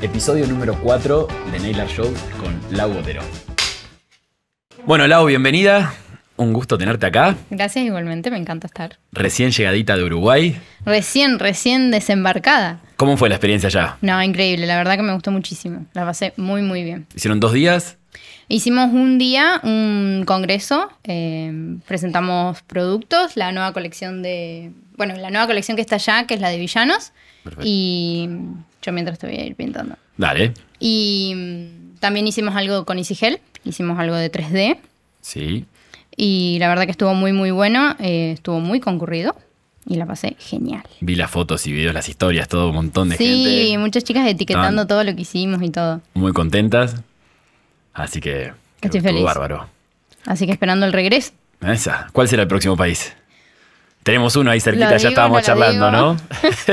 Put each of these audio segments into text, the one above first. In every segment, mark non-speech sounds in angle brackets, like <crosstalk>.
Episodio número 4 de Nailar Show con Lau Botero. Bueno, Lau, bienvenida. Un gusto tenerte acá. Gracias igualmente, me encanta estar. Recién llegadita de Uruguay. Recién, recién desembarcada. ¿Cómo fue la experiencia allá? No, increíble, la verdad que me gustó muchísimo. La pasé muy, muy bien. ¿Hicieron dos días? Hicimos un día un congreso, eh, presentamos productos, la nueva colección de. Bueno, la nueva colección que está allá, que es la de villanos. Y yo mientras te voy a ir pintando. Dale. Y mm, también hicimos algo con Isigel, hicimos algo de 3D. Sí. Y la verdad que estuvo muy, muy bueno, eh, estuvo muy concurrido y la pasé genial. Vi las fotos y videos, las historias, todo un montón de gente. Sí, muchas chicas etiquetando todo lo que hicimos y todo. Muy contentas. Así que, que Estoy bárbaro. Así que esperando el regreso. ¿Cuál será el próximo país? Tenemos uno ahí cerquita, ya estábamos charlando, ¿no?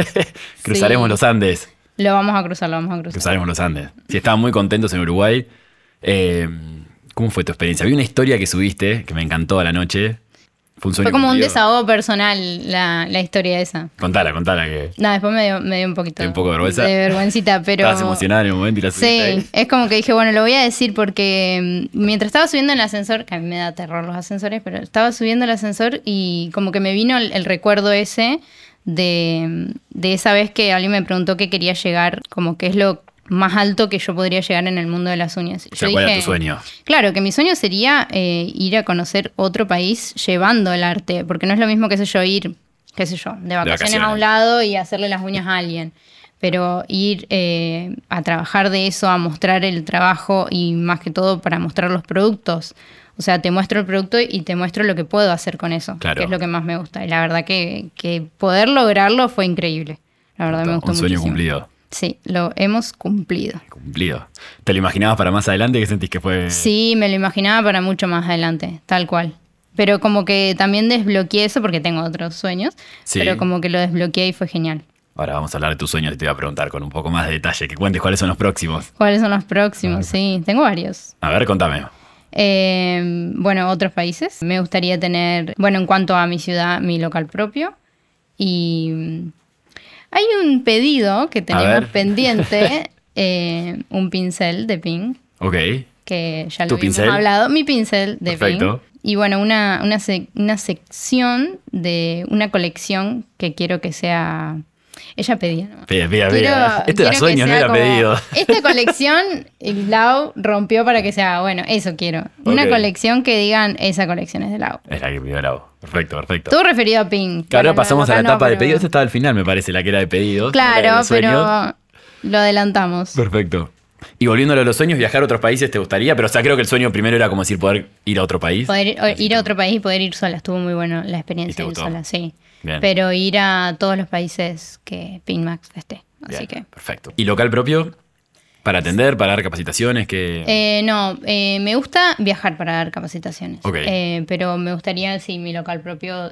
<laughs> Cruzaremos los Andes. Lo vamos a cruzar, lo vamos a cruzar. Cruzaremos los Andes. Si sí, estaban muy contentos en Uruguay. Eh, ¿Cómo fue tu experiencia? Vi una historia que subiste que me encantó a la noche. Fue, como un desahogo personal la, la, historia esa. Contala, contala que. No, después me dio, un poquito. de vergüenza. De <laughs> pero. Estabas emocionada en momento y la Sí, es como que dije, bueno, lo voy a decir porque mm, mientras estaba subiendo el ascensor, que a mí me da terror los ascensores, pero estaba subiendo el ascensor y como que me vino el, recuerdo ese de, mm, de esa vez que alguien me preguntó qué quería llegar, como qué es lo más alto que yo podría llegar en el mundo de las uñas. ¿cuál tu sueño? Claro, que mi sueño sería eh, ir a conocer otro país llevando el arte, porque no es lo mismo, que sé yo, ir, qué sé yo, de vacaciones, a un lado y hacerle las uñas a alguien. Pero ir eh, a trabajar de eso, a mostrar el trabajo y más que todo para mostrar los productos. O sea, te muestro el producto y te muestro lo que puedo hacer con eso, que es lo que más me gusta. Y la verdad que, poder lograrlo fue increíble. La verdad me gustó Un sueño cumplido. Sí, lo hemos cumplido. Cumplido. ¿Te lo imaginabas para más adelante? ¿Qué sentís que fue? Sí, me lo imaginaba para mucho más adelante, tal cual. Pero como que también desbloqueé eso porque tengo otros sueños, pero como que lo desbloqueé y fue genial. Ahora vamos a hablar de tus sueños y te voy a preguntar con un poco más de detalle, que cuentes cuáles son los próximos. ¿Cuáles son los próximos? Sí, tengo varios. A ver, contame. Em, bueno, otros países. Me gustaría tener, bueno, en cuanto a mi ciudad, mi local propio. Y hay un pedido que tenemos pendiente, <laughs> eh, un pincel de ping, Ok. Que ya lo hemos hablado. Mi pincel de Perfecto. Y bueno, una, sección de una colección que quiero que sea ella pedía. ¿no? Este era sueño, no era pedido. Esta <laughs> colección, eh, Lau rompió para que sea, bueno, eso quiero. Una colección que digan, esa colección es de Lau. Es la que pidió Lau. Perfecto, perfecto. Tú referido a Pink. Claro, ahora pasamos a la etapa de pedidos. Esta estaba al final, me parece, la que era de pedidos. Claro, pero lo adelantamos. Perfecto. Y volviéndolo a los sueños, viajar a otros países te gustaría, pero o sea, creo que el sueño primero era como decir poder ir a otro país. Poder ir a otro país y poder ir sola, estuvo muy bueno la experiencia de ir sola, sí. Pero ir a todos los países que Pink esté. Así que. Perfecto. ¿Y local propio? ¿Para atender, para dar capacitaciones? Que... Eh, no, eh, me gusta viajar para dar capacitaciones. Eh, pero me gustaría, si mi local propio,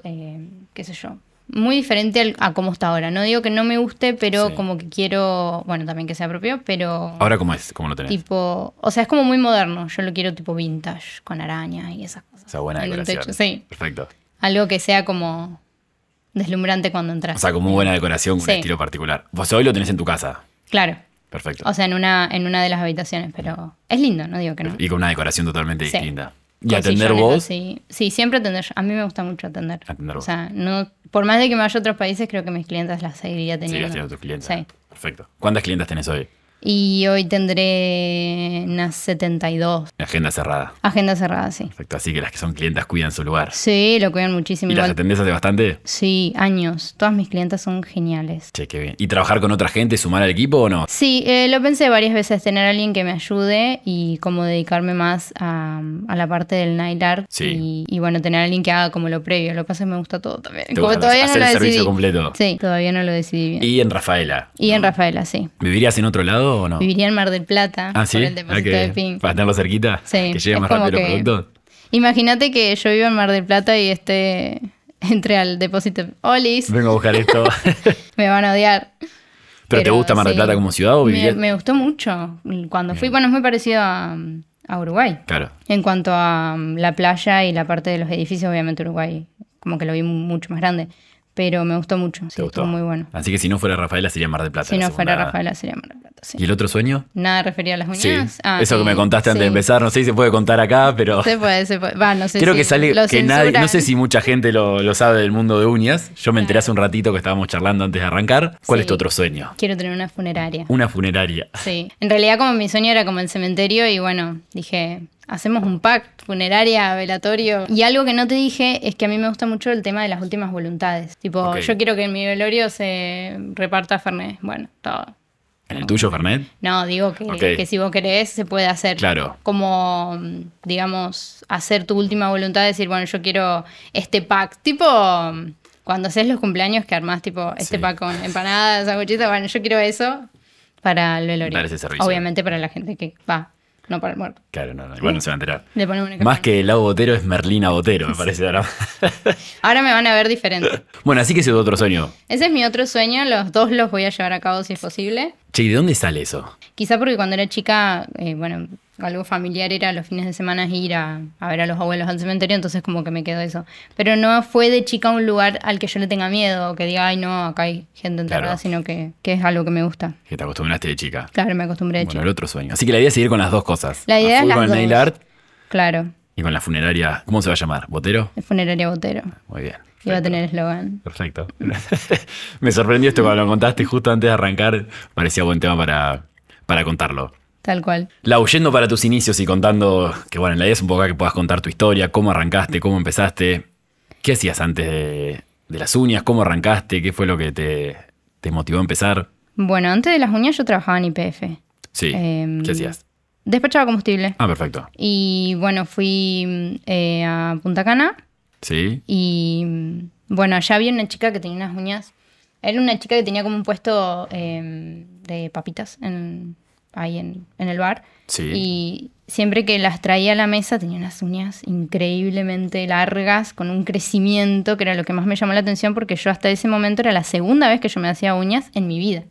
qué sé yo. Muy diferente a cómo está ahora. No digo que no me guste, pero como que quiero, bueno, también que sea propio, pero... ¿Ahora cómo es? ¿Cómo lo tenés? Tipo, o sea, es como muy moderno. Yo lo quiero tipo vintage, con araña y esas cosas. O sea, buena decoración. Sí. Perfecto. Algo que sea como deslumbrante cuando entras. O sea, como buena decoración, con un estilo particular. Vos hoy lo tenés en tu casa. Claro. Perfecto. O sea, en una, en una de las habitaciones, pero es lindo, no digo que no. Y con una decoración totalmente distinta. ¿Y atender vos? Sí, siempre atender. A mí me gusta mucho atender. Atender vos. O sea, no, por más de que me vaya a otros países, creo que mis clientes las seguiría teniendo. tus clientes. Sí. Perfecto. ¿Cuántas clientes tenés hoy? Y hoy tendré unas 72. Agenda cerrada. Agenda cerrada, sí. Perfecto, así que las que son clientas cuidan su lugar. Sí, lo cuidan muchísimo. ¿Y las atendés hace bastante? Sí, años. Todas mis clientas son geniales. Che, qué bien. ¿Y trabajar con otra gente, sumar al equipo o no? Sí, eh, lo pensé varias veces, tener a alguien que me ayude y como dedicarme más a, la parte del night art. Y, bueno, tener a alguien que haga como lo previo. Lo que pasa me gusta todo también. Como todavía no lo el servicio completo. Sí, todavía no lo decidí bien. Y en Rafaela. Y en Rafaela, sí. ¿Vivirías en otro lado? Viviría en Mar del Plata. Ah, sí. Ah, de Pink. Para tenerlo cerquita. Que llegue más rápido los productos. Imagínate que yo vivo en Mar del Plata y esté. Entre al depósito. ¡Olis! Vengo a buscar esto. <laughs> Me van a odiar. ¿Pero, te gusta Mar del Plata como ciudad o vivir? Me, gustó mucho. Cuando fui, bueno, es muy parecido a Uruguay. Claro. En cuanto a mm, la playa y la parte de los edificios, obviamente Uruguay como que lo vi mucho más grande pero me gustó mucho. Sí, estuvo muy bueno. Así que si no fuera Rafaela sería Mar de Plata. Si no fuera Rafaela sería Mar de Plata. Sí. ¿Y el otro sueño? Nada referido a las uñas. Sí. Ah, eso que me contaste antes de empezar, no sé si se puede contar acá, pero. Se puede, se puede. Va, no sé Creo si que sale que No sé si mucha gente lo, lo, sabe del mundo de uñas. Yo me enteré hace un ratito que estábamos charlando antes de arrancar. ¿Cuál es tu otro sueño? Quiero tener una funeraria. Una funeraria. Sí. En realidad, como mi sueño era como el cementerio, y bueno, dije, hacemos un pacto funeraria, velatorio. Y algo que no te dije es que a mí me gusta mucho el tema de las últimas voluntades. Tipo, yo quiero que en mi velorio se reparta Fernet. Bueno, todo. ¿En el tuyo, Fernet? No, digo que, si vos querés se puede hacer. Claro. Como, digamos, hacer tu última voluntad, decir, bueno, yo quiero este pack. Tipo, cuando haces los cumpleaños que armas? tipo, este pacto pack con empanadas, sanguchitos, bueno, yo quiero eso para el velorio. ese servicio. Obviamente para la gente que va no para el muerto. Claro, no, no. Igual no se va a enterar. Más que el Botero es Merlina Botero, me parece ahora. <laughs> ahora me van a ver diferente. <laughs> Bueno, así que ese es otro sueño. Ese es mi otro sueño, los dos los voy a llevar a cabo si es posible. Che, ¿y de dónde sale eso? Quizá porque cuando era chica, eh, bueno, algo familiar era los fines de semana ir a, ver a los abuelos al cementerio, entonces como que me quedó eso. Pero no fue de chica un lugar al que yo le tenga miedo, o que diga, ay no, acá hay gente enterrada, sino que, es algo que me gusta. Que te acostumbraste de chica. Claro, me acostumbré de bueno, el otro sueño. Así que la idea es seguir con las dos cosas. La idea es las con el nail art. Claro. Y con la funeraria, ¿cómo se va a llamar? ¿Botero? La funeraria Botero. Muy bien. Y va a tener eslogan. Perfecto. <laughs> me sorprendió esto cuando lo contaste justo antes de arrancar. Parecía buen tema para, para contarlo. Tal cual. La huyendo para tus inicios y contando, que bueno, la idea es un poco que puedas contar tu historia, cómo arrancaste, cómo empezaste, qué hacías antes de, las uñas, cómo arrancaste, qué fue lo que te, motivó a empezar. Bueno, antes de las uñas yo trabajaba en IPF. Sí. ¿Qué em, hacías? Despachaba combustible. Ah, perfecto. Y bueno, fui eh, a Punta Cana. Sí. Y bueno, allá había una chica que tenía unas uñas. Era una chica que tenía como un puesto em, de papitas en, ahí en, el bar. Y siempre que las traía a la mesa tenía unas uñas increíblemente largas, con un crecimiento que era lo que más me llamó la atención porque yo hasta ese momento era la segunda vez que yo me hacía uñas en mi vida.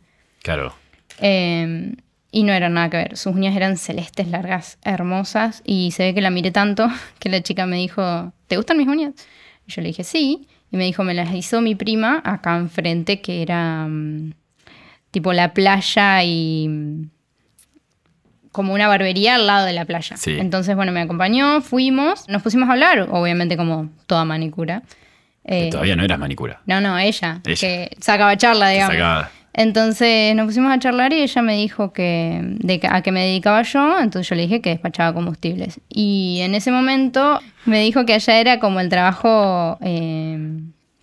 Claro. Em, y no era nada que ver. Sus uñas eran celestes, largas, hermosas. Y se ve que la miré tanto <laughs> que la chica me dijo, ¿te gustan mis uñas? Y yo le dije, sí. Y me dijo, me las hizo mi prima acá enfrente, que era mm, tipo la playa y mm, como una barbería al lado de la playa. Entonces, bueno, me acompañó, fuimos, nos pusimos a hablar, obviamente como toda manicura. Eh, todavía no eras manicura. No, no, ella, que sacaba charla, digamos. Sacaba. Entonces nos pusimos a charlar y ella me dijo que a qué me dedicaba yo, entonces yo le dije que despachaba combustibles. Y en ese momento me dijo que allá era como el trabajo... Eh,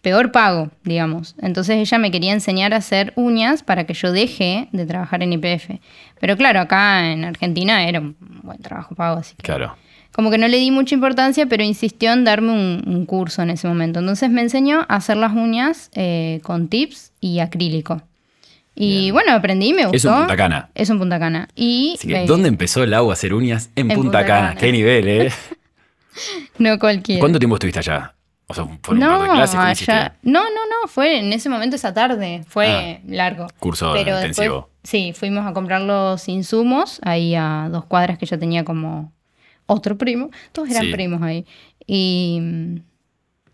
peor pago, digamos. Entonces ella me quería enseñar a hacer uñas para que yo deje de trabajar en IPF. Pero claro, acá en Argentina era un buen trabajo pago, así que. Claro. Como que no le di mucha importancia, pero insistió en darme un, curso en ese momento. Entonces me enseñó a hacer las uñas eh, con tips y acrílico. Y bueno, aprendí, me gustó. Es un Punta Cana. Es un Punta Cana. Y, eh, ¿dónde empezó el agua a hacer uñas? En, Punta, Cana. Qué nivel, ¿eh? <laughs> no cualquiera. ¿Cuánto tiempo estuviste allá? O sea, fue un no, no, no, no, fue en ese momento esa tarde, fue ah, largo. Curso pero intensivo. sí, fuimos a comprar los insumos ahí a dos cuadras que yo tenía como otro primo. Todos eran primos ahí. Y,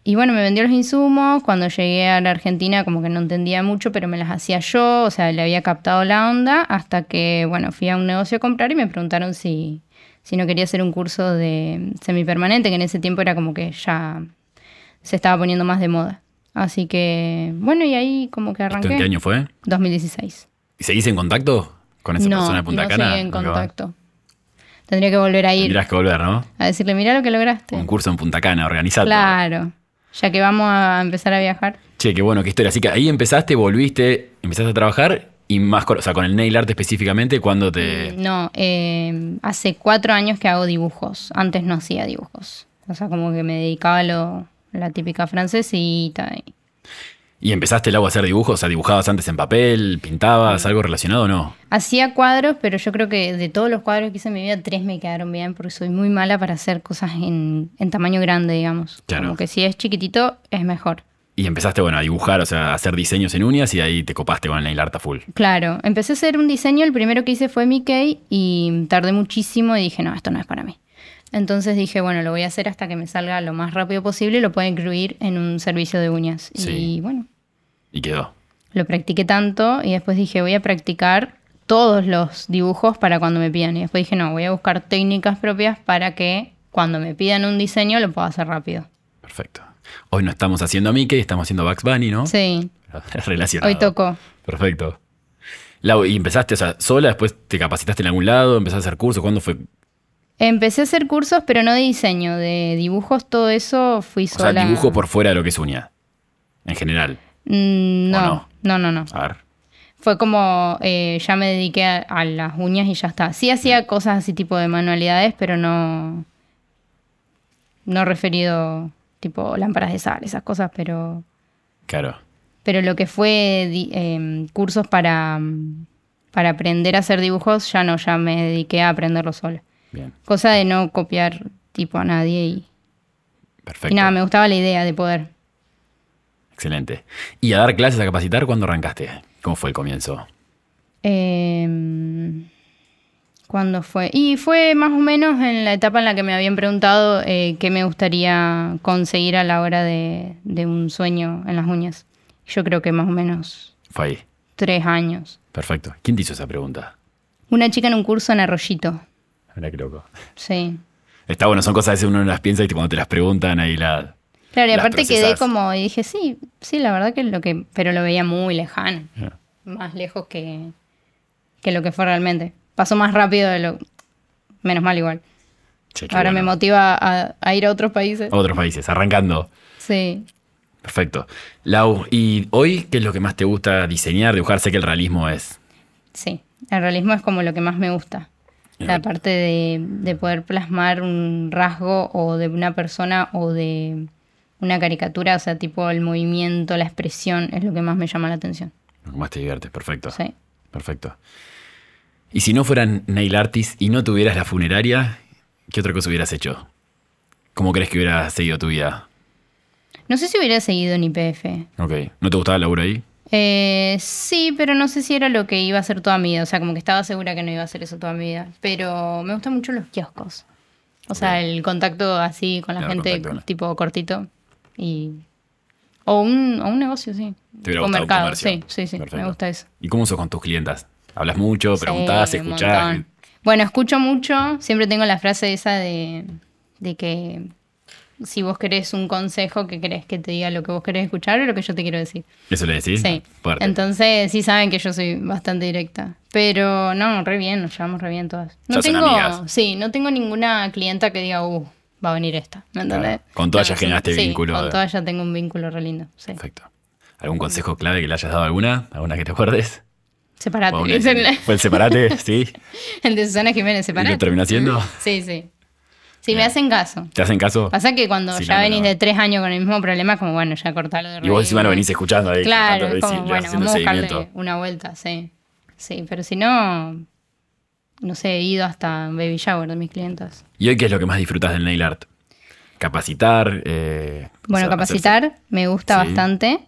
y bueno, me vendió los insumos. Cuando llegué a la Argentina, como que no entendía mucho, pero me las hacía yo. O sea, le había captado la onda hasta que, bueno, fui a un negocio a comprar y me preguntaron si, si no quería hacer un curso de semipermanente, que en ese tiempo era como que ya se estaba poniendo más de moda. Así que, bueno, y ahí como que arranqué. ¿En qué año fue? 2016. ¿Y seguís en contacto con esa persona de Punta no Cana? en contacto. Tendría que volver a ir. Tendrías que volver, ¿no? A decirle, mirá lo que lograste. Un curso en Punta Cana, organizado. Claro. Ya que vamos a empezar a viajar. Che, qué bueno, qué historia. Así que ahí empezaste, volviste, empezaste a trabajar y más con, o sea, con el nail art específicamente, ¿cuándo te...? Mm, no, eh, hace cuatro años que hago dibujos. Antes no hacía dibujos. O sea, como que me dedicaba a lo, la típica francesita. Y... ¿Y empezaste luego a hacer dibujos? O sea, ¿dibujabas antes en papel? ¿Pintabas? ¿Algo relacionado o no? Hacía cuadros, pero yo creo que de todos los cuadros que hice en mi vida, tres me quedaron bien, porque soy muy mala para hacer cosas en, tamaño grande, digamos. Claro. Como que si es chiquitito, es mejor. Y empezaste, bueno, a dibujar, o sea, a hacer diseños en uñas y ahí te copaste con la hilarta full. Claro, empecé a hacer un diseño, el primero que hice fue Mickey y tardé muchísimo y dije, no, esto no es para mí. Entonces dije, bueno, lo voy a hacer hasta que me salga lo más rápido posible y lo pueda incluir en un servicio de uñas. Y bueno. Y quedó. Lo practiqué tanto y después dije, voy a practicar todos los dibujos para cuando me pidan. Y después dije, no, voy a buscar técnicas propias para que cuando me pidan un diseño lo pueda hacer rápido. Perfecto. Hoy no estamos haciendo a Mickey, estamos haciendo Bugs Bunny, ¿no? Sí. <laughs> Relacionado. Hoy tocó. Perfecto. ¿y empezaste sola? ¿Después te capacitaste en algún lado? ¿Empezaste a hacer cursos? ¿Cuándo fue Empecé a hacer cursos, pero no de diseño, de dibujos, todo eso fui sola. O sea, dibujo por fuera de lo que es uña, en general. Mm, no, no, no, no, A ver. Fue como eh, ya me dediqué a, las uñas y ya está. Sí hacía cosas así tipo de manualidades, pero no. No referido tipo lámparas de sal, esas cosas, pero. Claro. Pero lo que fue em, cursos para, mm, para aprender a hacer dibujos, ya no, ya me dediqué a aprenderlo sola. Cosa de no copiar tipo a nadie y. Perfecto. Y nada, me gustaba la idea de poder. Excelente. ¿Y a dar clases, a capacitar, cuándo arrancaste? ¿Cómo fue el comienzo? Em, ¿Cuándo fue? Y fue más o menos en la etapa en la que me habían preguntado eh, qué me gustaría conseguir a la hora de, de un sueño en las uñas. Yo creo que más o menos. Fue ahí. Tres años. Perfecto. ¿Quién te hizo esa pregunta? Una chica en un curso en Arroyito. Mira que loco. Sí. Está bueno, son cosas que uno las piensa y cuando te las preguntan ahí la. Claro, y aparte quedé como, y dije, sí, sí, la verdad que lo que. Pero lo veía muy lejano. Ah. Más lejos que, que lo que fue realmente. Pasó más rápido de lo. Menos mal igual. Ahora me motiva a, ir a otros países. Otros países, arrancando. Sí. Perfecto. Lau, ¿y hoy qué es lo que más te gusta diseñar, dibujar? Sé que el realismo es. Sí, el realismo es como lo que más me gusta la parte de, poder plasmar un rasgo o de una persona o de una caricatura, o sea, tipo el movimiento, la expresión, es lo que más me llama la atención. Lo que más te divierte, perfecto. Sí. Perfecto. Y si no fueran nail artist y no tuvieras la funeraria, ¿qué otra cosa hubieras hecho? ¿Cómo crees que hubiera seguido tu vida? No sé si hubiera seguido ni pf. Ok. ¿No te gustaba la laburo ahí? Eh, sí, pero no sé si era lo que iba a ser toda mi vida. O sea, como que estaba segura que no iba a hacer eso toda mi vida. Pero me gustan mucho los kioscos. O sea, el contacto así con la gente, tipo cortito. Y... O, un, negocio, sí. Te un mercado. sí, sí, sí. Me gusta eso. ¿Y cómo sos con tus clientas? ¿Hablas mucho? preguntas, escuchas. Bueno, escucho mucho. Siempre tengo la frase esa de que si vos querés un consejo que querés que te diga lo que vos querés escuchar o lo que yo te quiero decir. ¿Eso le decís? Sí. Ah, Entonces sí saben que yo soy bastante directa. Pero no, re bien, nos llevamos re bien todas. No tengo, sí, no tengo ninguna clienta que diga, uh, va a venir esta. ¿Me entendés? Con todas ya generaste sí, vínculo. Con eh. todas ya tengo un vínculo re lindo. Sí. Perfecto. ¿Algún consejo clave que le hayas dado a alguna? ¿Alguna que te acuerdes? Separate. <laughs> fue el separate, sí. El de Susana Jiménez, separate. ¿Y lo terminó haciendo? Sí, sí. Si me hacen caso. ¿Te hacen caso? Pasa que cuando ya venís de tres años con el mismo problema, como bueno, ya cortalo de Y vos encima lo venís escuchando ahí. Claro, como, bueno, vamos a buscarle una vuelta, sí. Sí, pero si no, no sé, he ido hasta baby shower de mis clientes ¿Y hoy qué es lo que más disfrutas del nail art? Capacitar. Eh, bueno, capacitar me gusta bastante.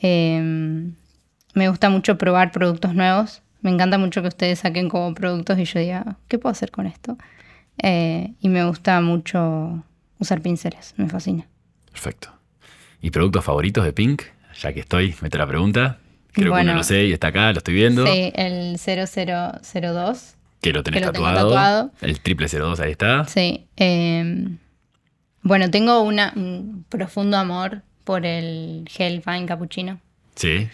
Em, me gusta mucho probar productos nuevos. Me encanta mucho que ustedes saquen como productos y yo diga, ah, ¿qué puedo hacer con esto? Eh, y me gusta mucho usar pinceles, me fascina. Perfecto. ¿Y productos favoritos de Pink? Ya que estoy, mete la pregunta. Creo que uno lo sé y está acá, lo estoy viendo. Sí, el 0002. Que lo tenés tatuado, El triple 02, ahí está. Sí. Em, bueno, tengo un profundo amor por el gel fine cappuccino. Sí.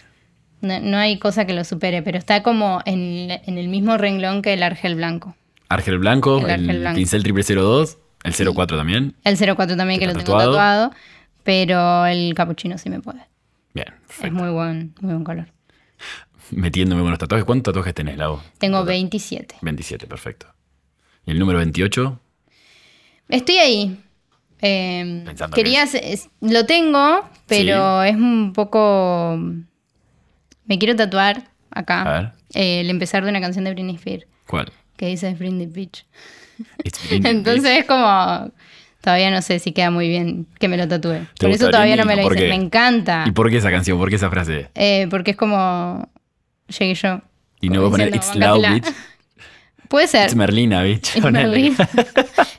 No, hay cosa que lo supere, pero está como en el mismo renglón que el argel blanco. Argel Blanco, el, pincel triple 02, el 04 también. El 04 también que, lo tengo tatuado. pero el capuchino sí me puede. Bien, perfecto. Es muy buen, muy buen color. Metiéndome buenos tatuajes, ¿cuántos tatuajes tenés, Lau? Tengo 27. 27, perfecto. ¿Y el número 28? Estoy ahí. Eh, quería, lo tengo, pero es un poco... Me quiero tatuar acá. A ver. el empezar de una canción de Britney Spears. ¿Cuál? que dice Brindy Beach. <laughs> Entonces es como. Todavía no sé si queda muy bien que me lo tatúe. Por eso todavía no me lo hice. Me encanta. ¿Y por qué esa canción? ¿Por qué esa frase? Eh, porque es como. Llegué yo. Y no voy a poner It's Loud Bitch. <laughs> Puede ser. It's Merlina, bitch. It's Merlina. <laughs>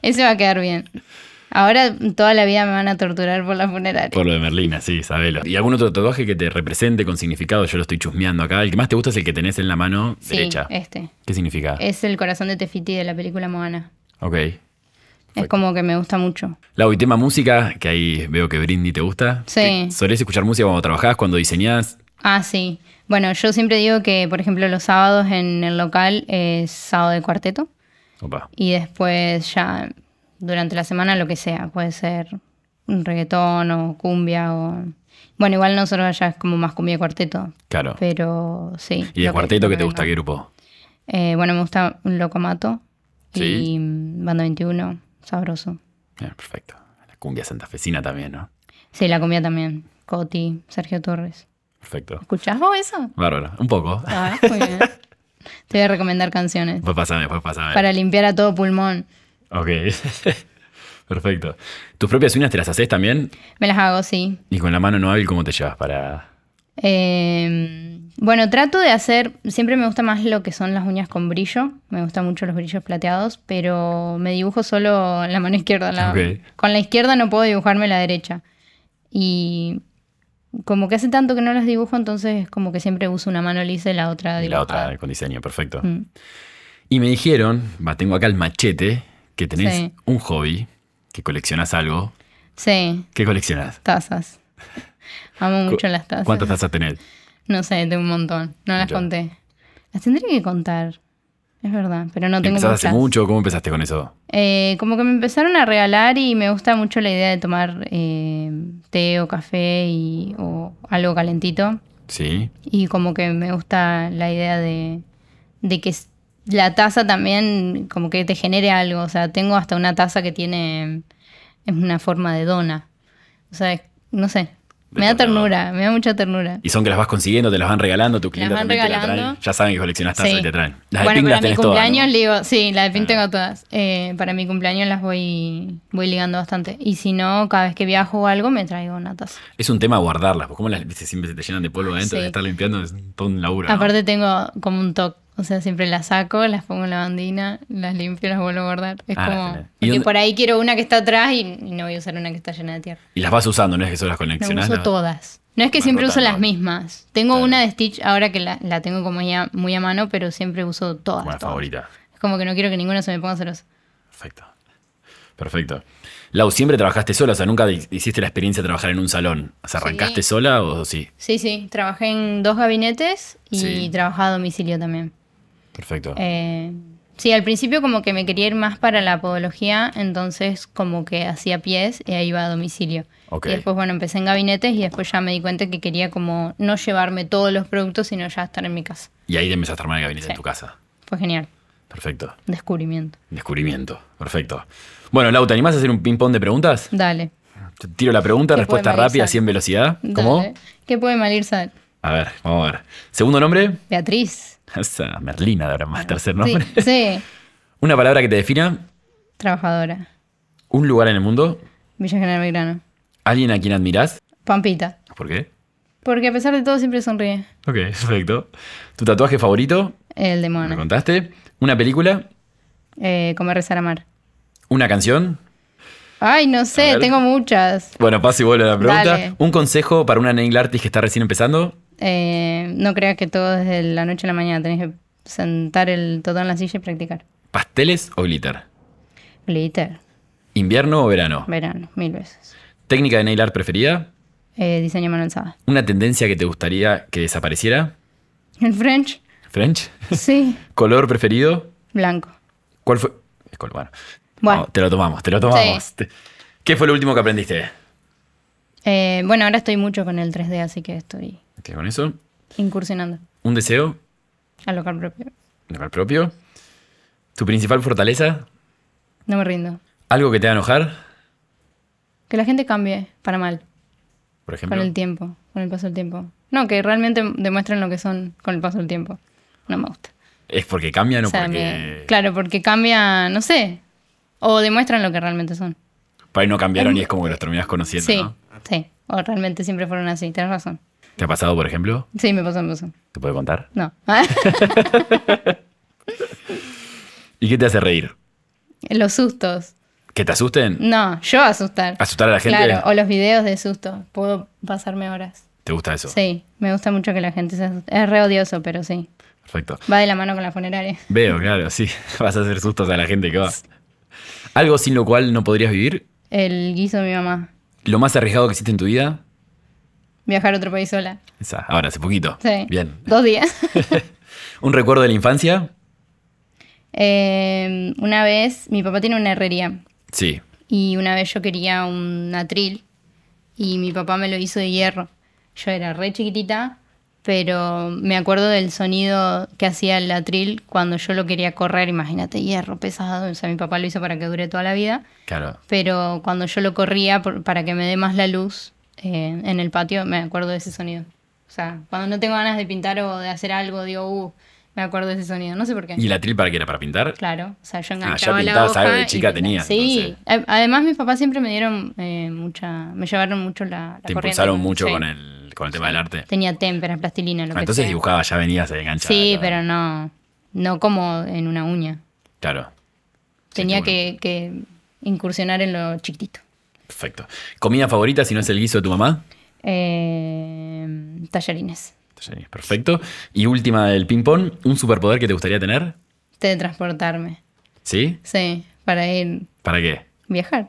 Ese va a quedar bien. Ahora toda la vida me van a torturar por la funeraria. Por lo de Merlina, sí, sabelo. ¿Y algún otro tatuaje que te represente con significado? Yo lo estoy chusmeando acá. El que más te gusta es el que tenés en la mano sí, Este. ¿Qué significa? Es el corazón de Tefiti de la película Moana. Ok. Es como que me gusta mucho. Lau, y tema música, que ahí veo que Brindy te gusta. Sí. ¿Solés escuchar música cuando trabajás, cuando diseñás? Ah, sí. Bueno, yo siempre digo que, por ejemplo, los sábados en el local es sábado de cuarteto. Opa. Y después ya durante la semana lo que sea. Puede ser un reggaetón o cumbia o... Bueno, igual nosotros allá es como más cumbia cuarteto. Claro. Pero sí. ¿Y de cuarteto qué te gusta? ¿Qué eh, grupo? bueno, me gusta un Locomato ¿Sí? y Banda 21, sabroso. perfecto. La cumbia santafesina también, ¿no? Sí, la cumbia también. Coti, Sergio Torres. Perfecto. ¿Escuchás vos eso? Bárbara, un poco. Ah, muy bien. <laughs> Te voy a recomendar canciones. Pues pasame pues pasame Para limpiar a todo pulmón. Ok. <laughs> Perfecto. ¿Tus propias uñas te las haces también? Me las hago, sí. ¿Y con la mano no hábil cómo te llevas para...? Em, bueno, trato de hacer, siempre me gusta más lo que son las uñas con brillo, me gustan mucho los brillos plateados, pero me dibujo solo la mano izquierda. La, Con la izquierda no puedo dibujarme la derecha. Y como que hace tanto que no las dibujo, entonces como que siempre uso una mano lisa y la otra dibujada. la otra con diseño, perfecto. Mm. Y me dijeron, tengo acá el machete, que tenés un hobby, que coleccionas algo. Sí. ¿Qué coleccionas Tazas. <laughs> Amo mucho las tazas. ¿Cuántas tazas tenés? No sé, tengo un montón. No las conté. Las tendría que contar. Es verdad, pero no tengo ¿Empezaste muchas. hace mucho? ¿Cómo empezaste con eso? Eh, como que me empezaron a regalar y me gusta mucho la idea de tomar eh, té o café y, o algo calentito. Sí. Y como que me gusta la idea de, de que la taza también como que te genere algo. O sea, tengo hasta una taza que tiene. Es una forma de dona. O sea, no sé. Me da ternura, me da mucha ternura. Y son que las vas consiguiendo, te las van regalando, tu cliente también regalando. te la traen. Ya saben que coleccionas tazas y te traen. Las de bueno, para mi cumpleaños digo, sí, las de fin tengo todas. Eh, para mi cumpleaños las voy, voy ligando bastante. Y si no, cada vez que viajo o algo, me traigo una taza. Es un tema guardarlas, porque como las viste, siempre se te llenan de polvo adentro, de estar limpiando es todo un laburo. Aparte tengo como un toque o sea, siempre las saco, las pongo en la bandina, las limpio, las vuelvo a guardar. Es ah, como. Y por ahí quiero una que está atrás y no voy a usar una que está llena de tierra. Y las vas usando, no es que solo las coleccionas. No, uso todas. No es que siempre uso las mismas. Tengo una de Stitch ahora que la, tengo como ya muy a mano, pero siempre uso todas. Una favorita. Es como que no quiero que ninguna se me ponga los Perfecto. Perfecto. Lau, ¿siempre trabajaste sola? O sea, ¿nunca hiciste la experiencia de trabajar en un salón? O ¿arrancaste sola o sí? Sí, sí. Trabajé en dos gabinetes y trabajaba a domicilio también. Perfecto. Eh, sí, al principio como que me quería ir más para la podología, entonces como que hacía pies y ahí iba a domicilio. Y después, bueno, empecé en gabinetes y después ya me di cuenta que quería como no llevarme todos los productos, sino ya estar en mi casa. Y ahí empezaste a armar el gabinete en tu casa. Fue genial. Perfecto. Descubrimiento. Descubrimiento, perfecto. Bueno, Lau, ¿te animás a hacer un ping-pong de preguntas? Dale. Te tiro la pregunta, respuesta rápida, así en velocidad. ¿Cómo? ¿Qué puede mal A ver, vamos a ver. ¿Segundo nombre? Beatriz. <laughs> Esa Merlina ahora más tercer nombre. Sí, <laughs> Una palabra que te defina. Trabajadora. Un lugar en el mundo. Villa General Belgrano. ¿Alguien a quien admiras. Pampita. ¿Por qué? Porque a pesar de todo siempre sonríe. Ok, <laughs> perfecto. ¿Tu tatuaje favorito? El de ¿Me contaste? ¿Una película? Eh, Comer, rezar, mar. ¿Una canción? Ay, no sé, tengo muchas. Bueno, paso y vuelvo a la pregunta. ¿Un consejo para una nail artist que está recién empezando? Eh, no creas que todo desde la noche a la mañana tenés que sentar el todo en la silla y practicar. ¿Pasteles o glitter? Glitter. ¿Invierno o verano? Verano, mil veces. ¿Técnica de nail preferida? Eh, diseño mano ¿Una tendencia que te gustaría que desapareciera? El French. ¿French? Sí. <laughs> ¿Color preferido? Blanco. ¿Cuál fue? bueno. te lo tomamos, te lo tomamos. ¿Qué fue lo último que aprendiste? Eh, bueno, ahora estoy mucho con el 3D, así que estoy ¿Qué con eso. Incursionando. Un deseo. Al local propio. Local propio. Tu principal fortaleza. No me rindo. Algo que te haga enojar. Que la gente cambie para mal. Por ejemplo. Con el tiempo, con el paso del tiempo. No, que realmente demuestren lo que son con el paso del tiempo. No me gusta. ¿Es porque cambian o, porque.? Claro, porque cambia, no sé. O demuestran lo que realmente son. Para ahí no cambiaron y es como que los terminas conociendo, sí, Sí, o realmente siempre fueron así, tienes razón. ¿Te ha pasado, por ejemplo? Sí, me pasó, me pasó. ¿Te puede contar? No. <laughs> ¿Y qué te hace reír? Los sustos. ¿Que te asusten? No, yo asustar. ¿Asustar a la gente? Claro, o los videos de susto. Puedo pasarme horas. ¿Te gusta eso? Sí, me gusta mucho que la gente se asuste. Es re odioso, pero sí. Perfecto. Va de la mano con las funeraria. Veo, claro, sí. <laughs> Vas a hacer sustos a la gente que va. ¿Algo sin lo cual no podrías vivir? El guiso de mi mamá. ¿Lo más arriesgado que hiciste en tu vida? viajar a otro país sola. ahora hace poquito. Sí. Bien. Dos días. <laughs> ¿Un recuerdo de la infancia? Em, una vez, mi papá tiene una herrería. Sí. Y una vez yo quería un atril y mi papá me lo hizo de hierro. Yo era re chiquitita, pero me acuerdo del sonido que hacía el atril cuando yo lo quería correr, imagínate, hierro pesado, o sea, mi papá lo hizo para que dure toda la vida. Claro. Pero cuando yo lo corría para que me dé más la luz, en el patio, me acuerdo de ese sonido. O sea, cuando no tengo ganas de pintar o de hacer algo, digo, uh, me acuerdo de ese sonido, no sé por qué. ¿Y la tril para qué era? ¿Para pintar? Claro, o sea, yo enganchaba ah, ya pintabas la de chica tenía Sí, además mis papás siempre me dieron eh, mucha, me llevaron mucho la, la Te impulsaron mucho con el, con el tema del arte. Tenía témperas, plastilina, lo que que Entonces dibujaba, ya venías enganchar. Sí, pero no, no como en una uña. Claro. Tenía que, que incursionar en lo chiquitito. Perfecto. ¿Comida favorita si no es el guiso de tu mamá? Eh, tallarines. Tallarines, perfecto. Y última del ping-pong, ¿un superpoder que te gustaría tener? Teletransportarme. ¿Sí? Sí, para ir. ¿Para qué? Viajar.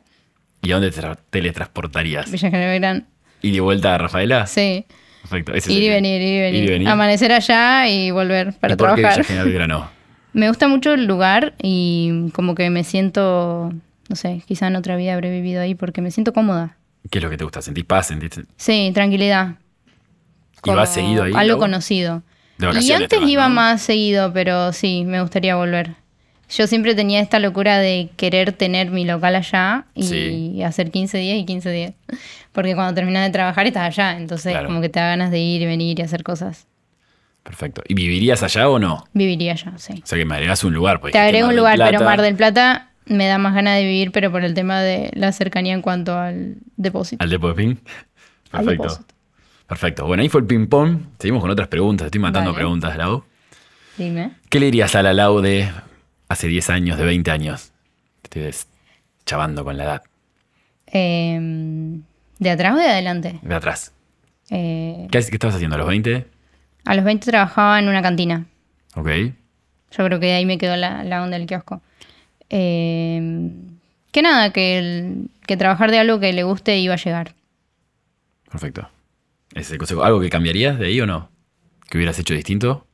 ¿Y a dónde te teletransportarías? Villa Gran. ¿Y de vuelta a Rafaela? Sí. Perfecto. ir, y venir, ir y venir, Amanecer allá y volver para trabajar. Qué Villa <laughs> Me gusta mucho el lugar y como que me siento no sé, quizá en otra vida habré vivido ahí porque me siento cómoda. ¿Qué es lo que te gusta? ¿Sentís paz? Sí, tranquilidad. ¿Y seguido ahí? Algo conocido. Y antes iba más seguido, pero sí, me gustaría volver. Yo siempre tenía esta locura de querer tener mi local allá y hacer 15 días y 15 días. <laughs> Porque cuando terminas de trabajar estás allá, entonces como que te da ganas de ir y venir y hacer cosas. Perfecto. ¿Y vivirías allá o no? Viviría allá, sí. O sea que me agregás un lugar, pues. Te agrego un lugar, pero Mar del Plata me da más ganas de vivir, pero por el tema de la cercanía en cuanto al depósito. Al depósito Perfecto. Perfecto. Bueno, ahí fue el ping-pong. Seguimos con otras preguntas. Estoy matando preguntas, Lau. Dime. ¿Qué le dirías a la Lau de hace 10 años, de 20 años? Estoy chavando con la edad. Em, ¿De atrás o de adelante? De atrás. Eh, ¿Qué, estabas haciendo a los 20? A los 20 trabajaba en una cantina. Ok. Yo creo que ahí me quedó la, la onda del kiosco. Em, que nada, que, trabajar de algo que le guste iba a llegar. Perfecto. Ese consejo. ¿Algo que cambiarías de ahí o no? ¿Que hubieras hecho distinto?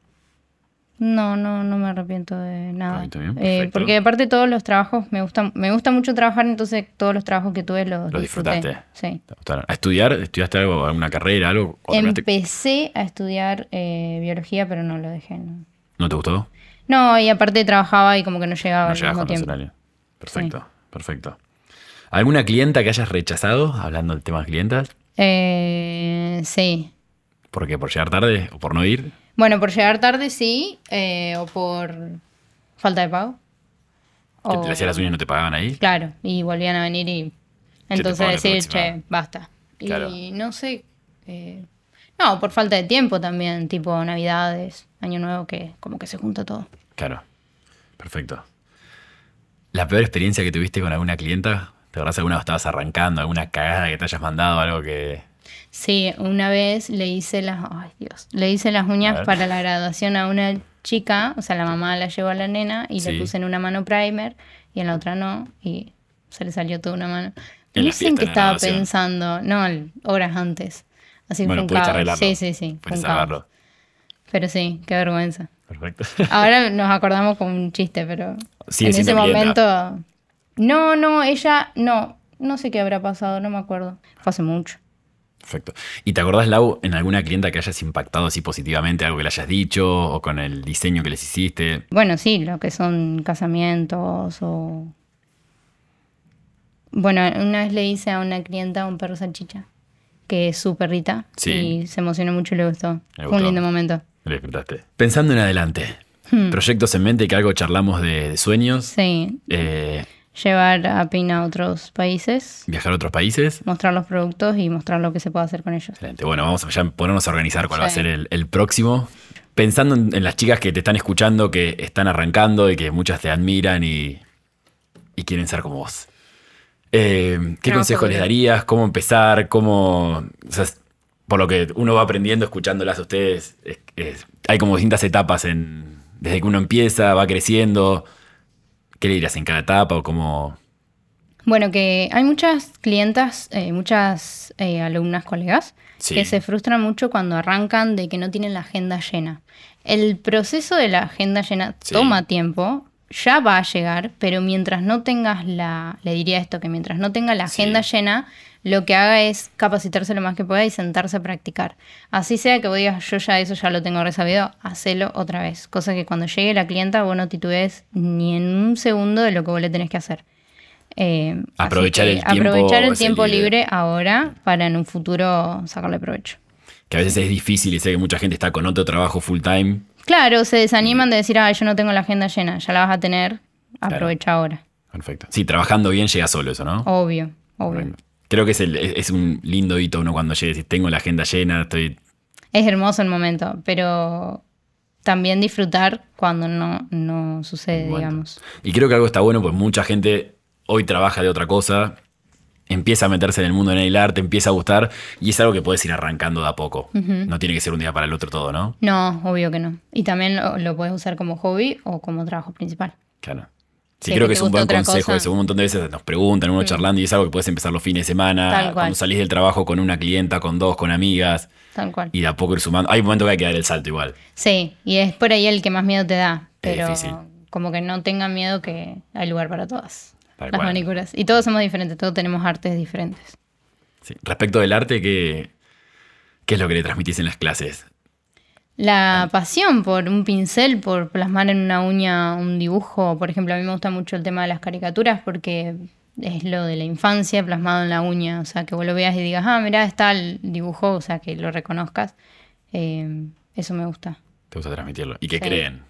No, no, no me arrepiento de nada. Ah, eh, porque aparte todos los trabajos, me gusta, me gusta mucho trabajar, entonces todos los trabajos que tuve los, disfruté. disfrutaste. ¿A estudiar? ¿Estudiaste algo, alguna carrera, algo? Empecé a estudiar eh, biología, pero no lo dejé. ¿No, ¿No te gustó? No, y aparte trabajaba y como que no llegaba no al mismo con tiempo. perfecto, perfecto. ¿Alguna clienta que hayas rechazado, hablando del tema de clientas? Eh, sí. ¿Por qué? ¿Por llegar tarde o por no ir? Bueno, por llegar tarde sí, eh, o por falta de pago. ¿Que te hacían las uñas y no te pagaban ahí? Claro, y volvían a venir y entonces decir, che, basta. Y no sé, eh, no, por falta de tiempo también, tipo navidades, año nuevo, que como que se junta todo. Claro. Perfecto. ¿La peor experiencia que tuviste con alguna clienta? ¿Te acordás alguna que estabas arrancando, alguna cagada que te hayas mandado, algo que. Sí, una vez le hice las. Ay, Dios. Le hice las uñas para la graduación a una chica, o sea, la mamá la llevó a la nena y le puse en una mano primer y en la otra no, y se le salió toda una mano. No sé en qué estaba pensando, no, horas antes. Así bueno, fue un Sí, sí, sí. Pero sí, qué vergüenza perfecto. <laughs> Ahora nos acordamos con un chiste, pero en ese momento... No, no, ella no. No sé qué habrá pasado, no me acuerdo. Fue hace mucho. Perfecto. ¿Y te acordás, Lau, en alguna clienta que hayas impactado así positivamente, algo que le hayas dicho o con el diseño que les hiciste? Bueno, sí, lo que son casamientos o... Bueno, una vez le hice a una clienta un perro salchicha que es su perrita. Y se emocionó mucho y le gustó. Fue un lindo momento. Pensando en adelante, hmm. proyectos en mente que algo charlamos de, sueños. Sí. Eh, Llevar a PIN a otros países. Viajar a otros países. Mostrar los productos y mostrar lo que se puede hacer con ellos. Excelente. Bueno, vamos a ponernos a organizar cuál va a ser el, próximo pensando en, las chicas que te están escuchando, que están arrancando y que muchas te admiran y, y quieren ser como vos. Eh, ¿Qué consejo consejos les darías? ¿Cómo empezar? ¿Cómo...? por lo que uno va aprendiendo escuchándolas a ustedes, hay como distintas etapas en, desde que uno empieza, va creciendo. ¿Qué le dirías en cada etapa o cómo...? Bueno, que hay muchas clientas, eh, muchas eh, alumnas, colegas, que se frustran mucho cuando arrancan de que no tienen la agenda llena. El proceso de la agenda llena toma tiempo, ya va a llegar, pero mientras no tengas la, le diría esto, que mientras no tenga la agenda llena, lo que haga es capacitarse lo más que pueda y sentarse a practicar. Así sea que vos digas, yo ya eso ya lo tengo resabido, hacelo otra vez. Cosa que cuando llegue la clienta vos no titubees ni en un segundo de lo que vos le tenés que hacer. Eh, aprovechar, el tiempo aprovechar el tiempo libre ahora para en un futuro sacarle provecho. Que a veces es difícil y sé que mucha gente está con otro trabajo full time Claro, se desaniman de decir, ah, yo no tengo la agenda llena, ya la vas a tener, aprovecha ahora. Perfecto. Sí, trabajando bien llega solo eso, ¿no? Obvio, obvio. Creo que es, un lindo hito uno cuando llega y dice, tengo la agenda llena, estoy... Es hermoso el momento, pero también disfrutar cuando no, no sucede, digamos. Y creo que algo está bueno, pues mucha gente hoy trabaja de otra cosa empieza a meterse en el mundo de nail art, te empieza a gustar y es algo que puedes ir arrancando de a poco. No tiene que ser un día para el otro todo, ¿no? No, obvio que no. Y también lo, puedes usar como hobby o como trabajo principal. Claro. Sí, creo que, es un buen consejo. Eso. Un montón de veces nos preguntan, uno charlando, y es algo que puedes empezar los fines de semana, cuando salís del trabajo con una clienta, con dos, con amigas. Tal cual. Y de a poco ir sumando. Hay un momento que hay que dar el salto igual. Sí, y es por ahí el que más miedo te da. Pero como que no tengan miedo que hay lugar para todas las manicuras. Y todos somos diferentes, todos tenemos artes diferentes. Sí. Respecto del arte, ¿qué, es lo que le transmitís en las clases? La pasión por un pincel, por plasmar en una uña un dibujo. Por ejemplo, a mí me gusta mucho el tema de las caricaturas porque es lo de la infancia plasmado en la uña. O sea, que vos lo veas y digas, ah, mirá, está el dibujo, o sea, que lo reconozcas. Eh, eso me gusta. Te gusta transmitirlo. Y que creen.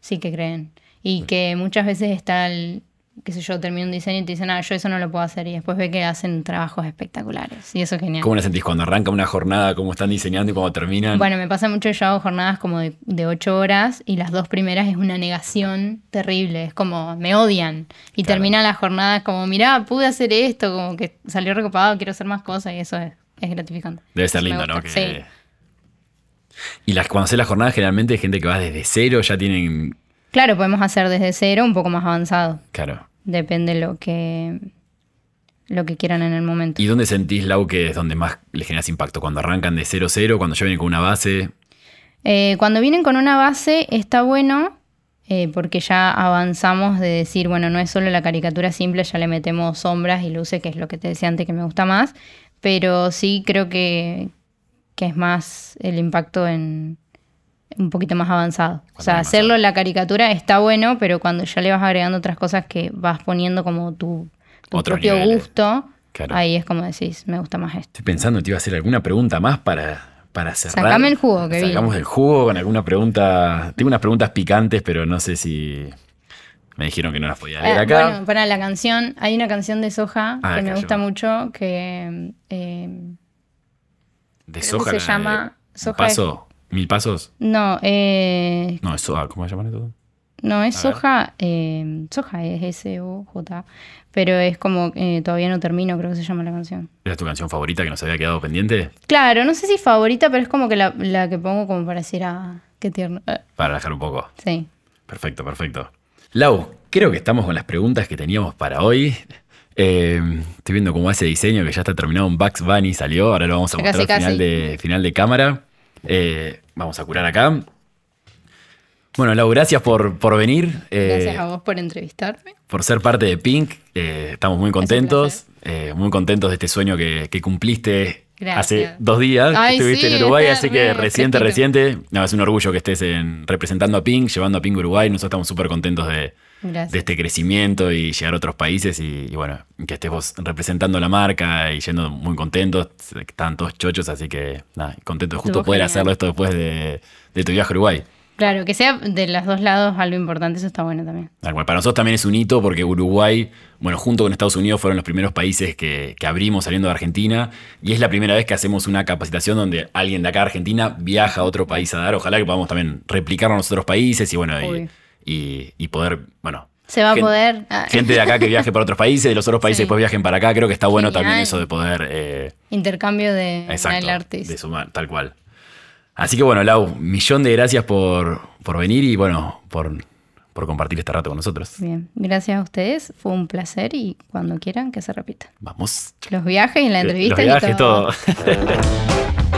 Sí, que creen. Y que muchas veces está el, que sé yo, termino un diseño y te dicen, ah, yo eso no lo puedo hacer. Y después ve que hacen trabajos espectaculares. Y eso genial. ¿Cómo lo sentís cuando arranca una jornada? ¿Cómo están diseñando y cómo terminan? Bueno, me pasa mucho, yo hago jornadas como de, ocho horas y las dos primeras es una negación terrible. Es como, me odian. Y termina la jornada como, mirá, pude hacer esto, como que salió recopado, quiero hacer más cosas y eso es, gratificante. Debe ser lindo, ¿no? Sí. Y las, cuando haces las jornadas, generalmente hay gente que va desde cero, ya tienen... Claro, podemos hacer desde cero un poco más avanzado. Claro depende lo que lo que quieran en el momento. ¿Y dónde sentís, Lau, que es donde más le generas impacto? ¿Cuando arrancan de 0-0? ¿Cuando ya vienen con una base? Eh, cuando vienen con una base está bueno eh, porque ya avanzamos de decir, bueno, no es solo la caricatura simple, ya le metemos sombras y luces, que es lo que te decía antes que me gusta más, pero sí creo que es más el impacto en, un poquito más avanzado. o sea, hacerlo la caricatura está bueno, pero cuando ya le vas agregando otras cosas que vas poniendo como tu, propio gusto, ahí es como decís, me gusta más esto. Estoy pensando, te iba a hacer alguna pregunta más para, para cerrar. Sacame el jugo, que Sacamos el jugo con alguna pregunta. Tengo unas preguntas picantes, pero no sé si. Me dijeron que no las podía leer eh, acá. Bueno, para la canción, hay una canción de Soja ah, que me gusta mucho que. Eh, de Soja. Se llama. Soja. Paso. ¿Mil pasos? No, eh... No, es soja, ¿cómo se llaman esto? No, es soja, em, soja es S-O-J, pero es como eh, todavía no termino, creo que se llama la canción. ¿Era tu canción favorita que nos había quedado pendiente? Claro, no sé si favorita, pero es como que la, que pongo como para decir, a... Ah, qué tierno. Eh. Para relajar un poco. Sí. Perfecto, perfecto. Lau, creo que estamos con las preguntas que teníamos para hoy. Em, estoy viendo cómo ese diseño que ya está terminado en Bugs Bunny salió, ahora lo vamos a mostrar al final de, final de cámara. Eh, vamos a curar acá. Bueno, Lau, gracias por, venir. Eh, gracias a vos por entrevistarme. Por ser parte de Pink. Eh, estamos muy contentos. muy contentos de este sueño que, cumpliste hace dos días. que estuviste en Uruguay, así que reciente, reciente. No, es un orgullo que estés representando a Pink, llevando a Pink Uruguay. Nosotros estamos súper contentos de, de este crecimiento y llegar a otros países y, bueno, que estés vos representando la marca y yendo muy contentos, están todos chochos, así que nada, contento justo poder hacerlo esto después de, tu viaje a Uruguay. Claro, que sea de los dos lados algo importante, eso está bueno también. Para nosotros también es un hito porque Uruguay, bueno, junto con Estados Unidos fueron los primeros países que, abrimos saliendo de Argentina y es la primera vez que hacemos una capacitación donde alguien de acá de Argentina viaja a otro país a dar. Ojalá que podamos también replicarlo en los otros países y bueno, y, poder, bueno, se va a poder. Gente ah. de acá que viaje para otros países, de los otros países y después viajen para acá. Creo que está bueno también eso de poder. Eh, Intercambio de De sumar, tal cual. Así que bueno, Lau, millón de gracias por, por venir y bueno, por, compartir este rato con nosotros. Bien, gracias a ustedes. Fue un placer y cuando quieran que se repita. Vamos. Los viajes y la entrevista. Los viajes, y todo. <laughs>